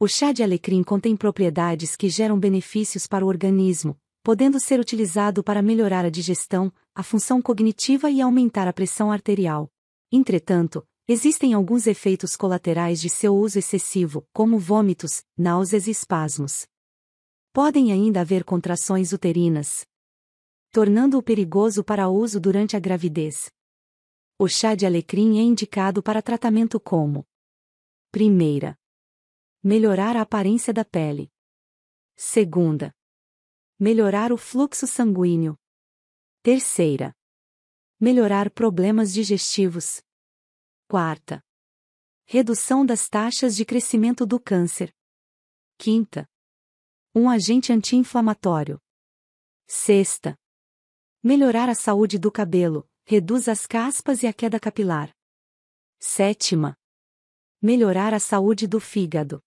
O chá de alecrim contém propriedades que geram benefícios para o organismo, podendo ser utilizado para melhorar a digestão, a função cognitiva e aumentar a pressão arterial. Entretanto, existem alguns efeitos colaterais de seu uso excessivo, como vômitos, náuseas e espasmos. Podem ainda haver contrações uterinas, tornando-o perigoso para uso durante a gravidez. O chá de alecrim é indicado para tratamento como: primeira, Melhorar a aparência da pele. Segunda. Melhorar o fluxo sanguíneo. Terceira. Melhorar problemas digestivos. Quarta. Redução das taxas de crescimento do câncer. Quinta. Um agente anti-inflamatório. Sexta. Melhorar a saúde do cabelo, reduz as caspas e a queda capilar. Sétima. Melhorar a saúde do fígado.